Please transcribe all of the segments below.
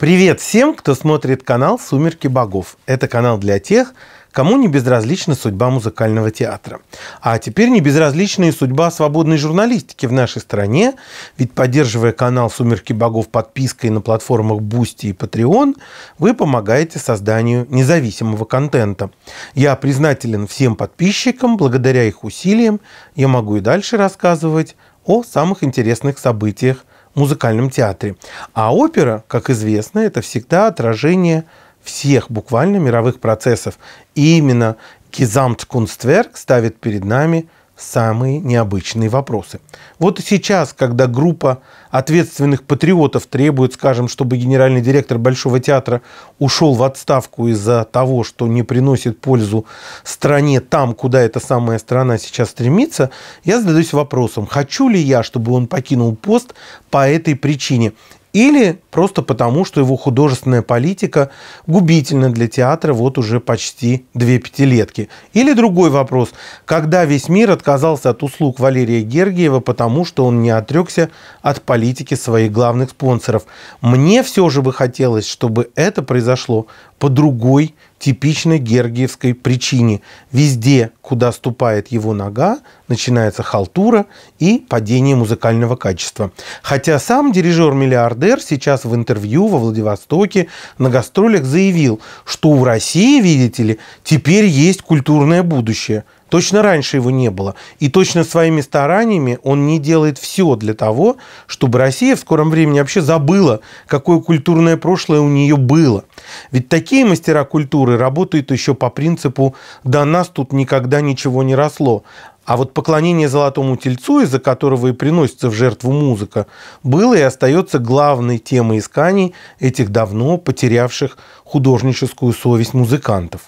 Привет всем, кто смотрит канал «Сумерки богов». Это канал для тех, кому не безразлична судьба музыкального театра. А теперь не безразлична и судьба свободной журналистики в нашей стране, ведь поддерживая канал «Сумерки богов» подпиской на платформах Boosty и Patreon, вы помогаете созданию независимого контента. Я признателен всем подписчикам, благодаря их усилиям я могу и дальше рассказывать о самых интересных событиях музыкальном театре. А опера, как известно, это всегда отражение всех буквально мировых процессов. И именно Кизамт Gesamtkunstwerk ставит перед нами – самые необычные вопросы. Вот и сейчас, когда группа ответственных патриотов требует, скажем, чтобы генеральный директор Большого театра ушел в отставку из-за того, что не приносит пользу стране там, куда эта самая страна сейчас стремится, я задаюсь вопросом, хочу ли я, чтобы он покинул пост по этой причине? или просто потому, что его художественная политика губительна для театра вот уже почти две пятилетки. Или другой вопрос, когда весь мир отказался от услуг Валерия Гергиева, потому что он не отрекся от политики своих главных спонсоров. Мне все же бы хотелось, чтобы это произошло по другой типичной гергиевской причине. Везде, куда ступает его нога, начинается халтура и падение музыкального качества. Хотя сам дирижер-миллиардер сейчас в интервью во Владивостоке на гастролях заявил, что у России, видите ли, теперь есть культурное будущее – Точно раньше его не было. И точно своими стараниями он не делает все для того, чтобы Россия в скором времени вообще забыла, какое культурное прошлое у нее было. Ведь такие мастера культуры работают еще по принципу «до нас тут никогда ничего не росло». А вот поклонение золотому тельцу, из-за которого и приносится в жертву музыка, было и остается главной темой исканий этих давно потерявших художническую совесть музыкантов.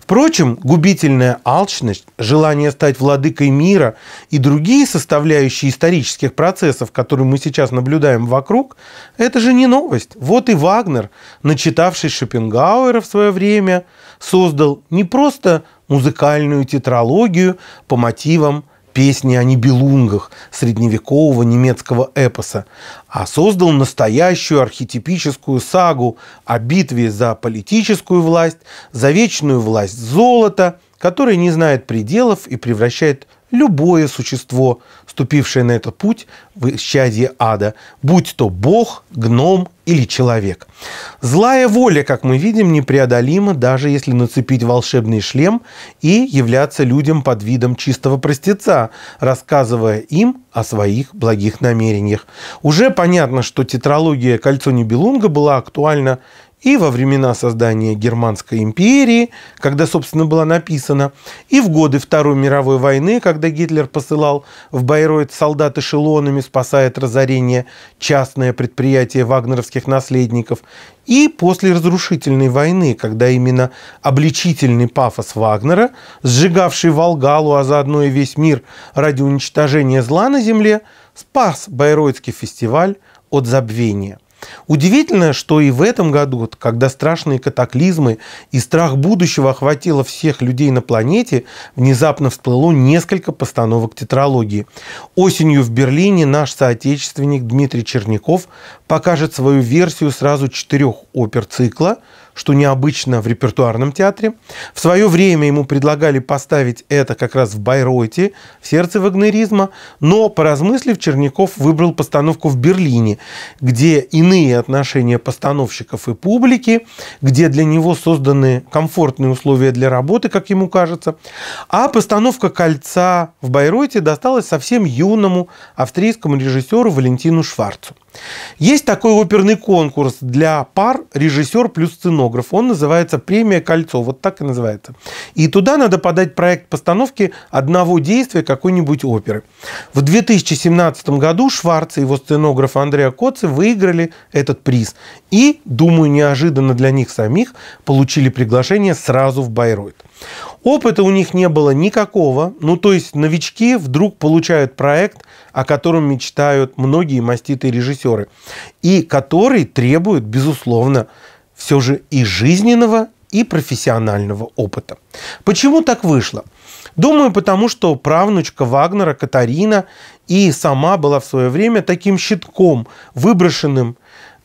Впрочем, губительная алчность, желание стать владыкой мира и другие составляющие исторических процессов, которые мы сейчас наблюдаем вокруг, это же не новость. Вот и Вагнер, начитавший Шопенгауэра в свое время, создал не просто музыкальную тетралогию по мотивам песни о небелунгах средневекового немецкого эпоса, а создал настоящую архетипическую сагу о битве за политическую власть, за вечную власть золота, которая не знает пределов и превращает любое существо, ступившее на этот путь в исчадье ада, будь то бог, гном или человек. Злая воля, как мы видим, непреодолима, даже если нацепить волшебный шлем и являться людям под видом чистого простеца, рассказывая им о своих благих намерениях. Уже понятно, что тетралогия «Кольцо Небелунга» была актуальна и во времена создания Германской империи, когда, собственно, была написана, и в годы Второй мировой войны, когда Гитлер посылал в Байроид солдат эшелонами, спасая от разорения частное предприятие вагнеровских наследников, и после разрушительной войны, когда именно обличительный пафос Вагнера, сжигавший Волгалу, а заодно и весь мир ради уничтожения зла на земле, спас Байроидский фестиваль от забвения – Удивительно, что и в этом году, когда страшные катаклизмы и страх будущего охватило всех людей на планете, внезапно всплыло несколько постановок тетралогии. Осенью в Берлине наш соотечественник Дмитрий Черняков покажет свою версию сразу четырех опер цикла – что необычно в репертуарном театре. В свое время ему предлагали поставить это как раз в Байройте, в сердце вагнеризма, но, поразмыслив, Черняков выбрал постановку в Берлине, где иные отношения постановщиков и публики, где для него созданы комфортные условия для работы, как ему кажется. А постановка «Кольца» в Байройте досталась совсем юному австрийскому режиссеру Валентину Шварцу. Есть такой оперный конкурс для пар режиссер плюс сценограф. Он называется «Премия кольцо». Вот так и называется. И туда надо подать проект постановки одного действия какой-нибудь оперы. В 2017 году Шварц и его сценограф Андреа Коци выиграли этот приз. И, думаю, неожиданно для них самих, получили приглашение сразу в Байройт. Опыта у них не было никакого. Ну, то есть новички вдруг получают проект, о котором мечтают многие маститые режиссеры, и который требует, безусловно, все же и жизненного, и профессионального опыта. Почему так вышло? Думаю, потому что правнучка Вагнера Катарина и сама была в свое время таким щитком, выброшенным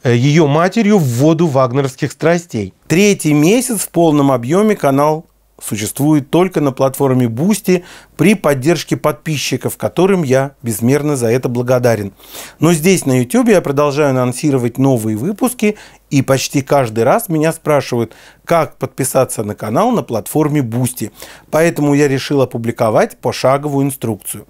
э, ее матерью в воду вагнеровских страстей. Третий месяц в полном объеме канал существует только на платформе Boosty при поддержке подписчиков, которым я безмерно за это благодарен. Но здесь на YouTube я продолжаю анонсировать новые выпуски, и почти каждый раз меня спрашивают, как подписаться на канал на платформе Boosty. Поэтому я решил опубликовать пошаговую инструкцию.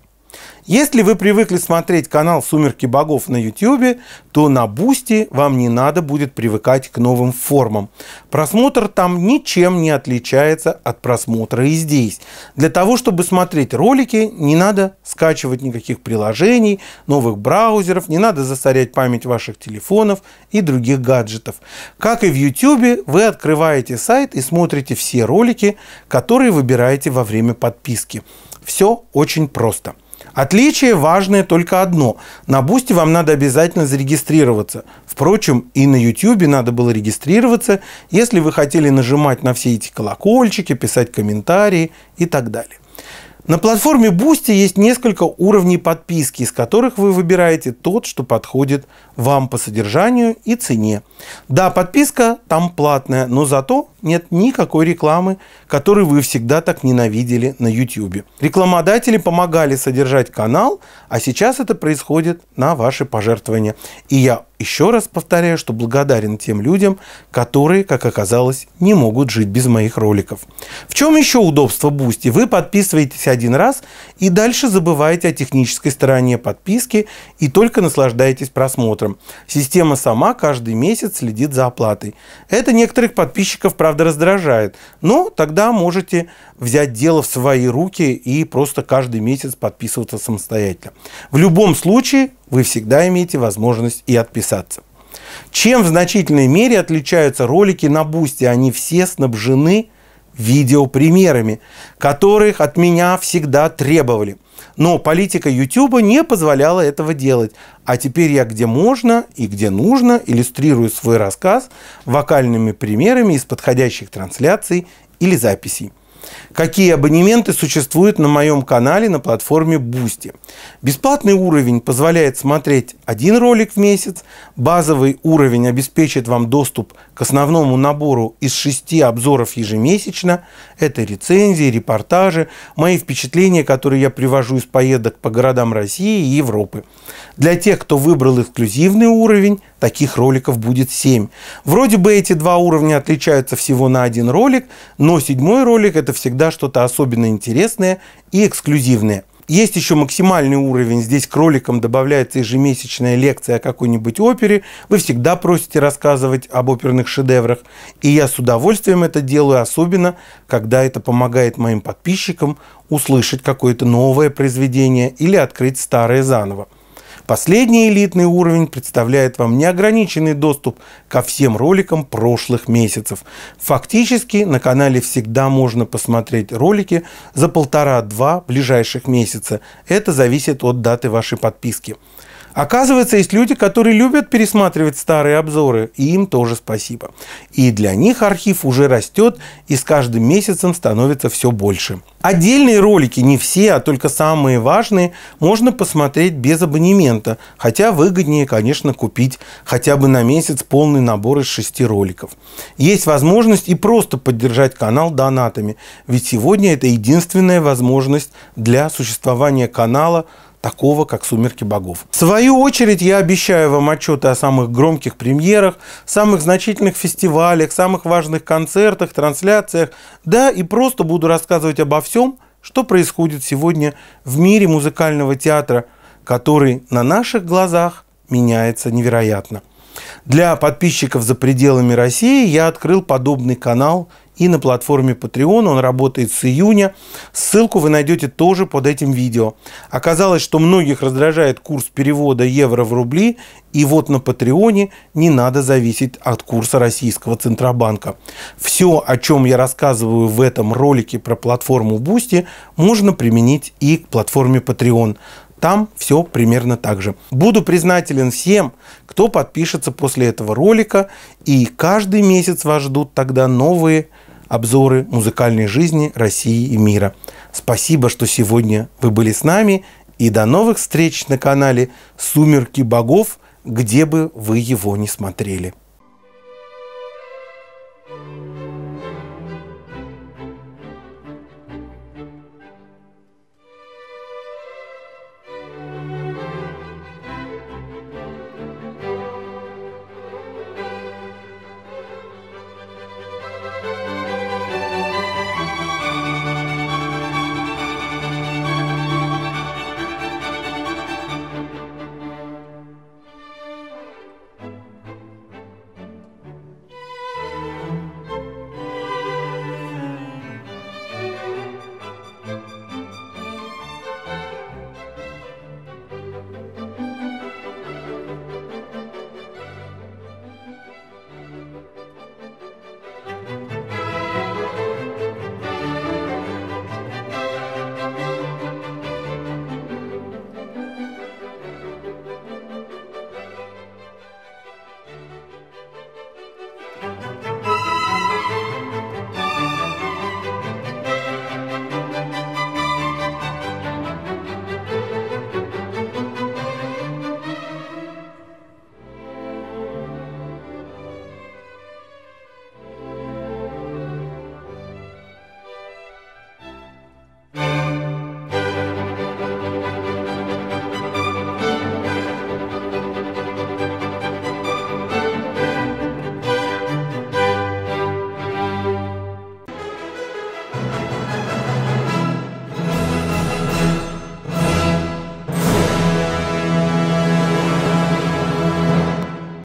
Если вы привыкли смотреть канал «Сумерки богов» на YouTube, то на Бусти вам не надо будет привыкать к новым формам. Просмотр там ничем не отличается от просмотра и здесь. Для того, чтобы смотреть ролики, не надо скачивать никаких приложений, новых браузеров, не надо засорять память ваших телефонов и других гаджетов. Как и в YouTube, вы открываете сайт и смотрите все ролики, которые выбираете во время подписки. Все очень просто. Отличие важное только одно. На Бусти вам надо обязательно зарегистрироваться. Впрочем, и на YouTube надо было регистрироваться, если вы хотели нажимать на все эти колокольчики, писать комментарии и так далее. На платформе Boosty есть несколько уровней подписки, из которых вы выбираете тот, что подходит вам по содержанию и цене. Да, подписка там платная, но зато нет никакой рекламы, которую вы всегда так ненавидели на YouTube. Рекламодатели помогали содержать канал, а сейчас это происходит на ваши пожертвования. И я еще раз повторяю, что благодарен тем людям, которые, как оказалось, не могут жить без моих роликов. В чем еще удобство Бусти? Вы подписываетесь один раз и дальше забываете о технической стороне подписки и только наслаждаетесь просмотром. Система сама каждый месяц следит за оплатой. Это некоторых подписчиков, правда, правда, раздражает. Но ну, тогда можете взять дело в свои руки и просто каждый месяц подписываться самостоятельно. В любом случае вы всегда имеете возможность и отписаться. Чем в значительной мере отличаются ролики на бусте? Они все снабжены видеопримерами, которых от меня всегда требовали. Но политика YouTube не позволяла этого делать. А теперь я где можно и где нужно иллюстрирую свой рассказ вокальными примерами из подходящих трансляций или записей какие абонементы существуют на моем канале на платформе Boosty. Бесплатный уровень позволяет смотреть один ролик в месяц, базовый уровень обеспечит вам доступ к основному набору из шести обзоров ежемесячно. Это рецензии, репортажи, мои впечатления, которые я привожу из поездок по городам России и Европы. Для тех, кто выбрал эксклюзивный уровень, таких роликов будет 7. Вроде бы эти два уровня отличаются всего на один ролик, но седьмой ролик – это всегда что-то особенно интересное и эксклюзивное. Есть еще максимальный уровень. Здесь к роликам добавляется ежемесячная лекция о какой-нибудь опере. Вы всегда просите рассказывать об оперных шедеврах. И я с удовольствием это делаю, особенно когда это помогает моим подписчикам услышать какое-то новое произведение или открыть старое заново. Последний элитный уровень представляет вам неограниченный доступ ко всем роликам прошлых месяцев. Фактически на канале всегда можно посмотреть ролики за полтора-два ближайших месяца. Это зависит от даты вашей подписки. Оказывается, есть люди, которые любят пересматривать старые обзоры, и им тоже спасибо. И для них архив уже растет и с каждым месяцем становится все больше. Отдельные ролики, не все, а только самые важные, можно посмотреть без абонемента, хотя выгоднее, конечно, купить хотя бы на месяц полный набор из шести роликов. Есть возможность и просто поддержать канал донатами, ведь сегодня это единственная возможность для существования канала такого, как «Сумерки богов». В свою очередь, я обещаю вам отчеты о самых громких премьерах, самых значительных фестивалях, самых важных концертах, трансляциях, да, и просто буду рассказывать обо всем, что происходит сегодня в мире музыкального театра, который на наших глазах меняется невероятно – для подписчиков за пределами России я открыл подобный канал и на платформе Patreon. Он работает с июня. Ссылку вы найдете тоже под этим видео. Оказалось, что многих раздражает курс перевода евро в рубли, и вот на Патреоне не надо зависеть от курса российского Центробанка. Все, о чем я рассказываю в этом ролике про платформу Boosty, можно применить и к платформе Patreon. Там все примерно так же. Буду признателен всем, кто подпишется после этого ролика, и каждый месяц вас ждут тогда новые обзоры музыкальной жизни России и мира. Спасибо, что сегодня вы были с нами, и до новых встреч на канале «Сумерки богов», где бы вы его ни смотрели.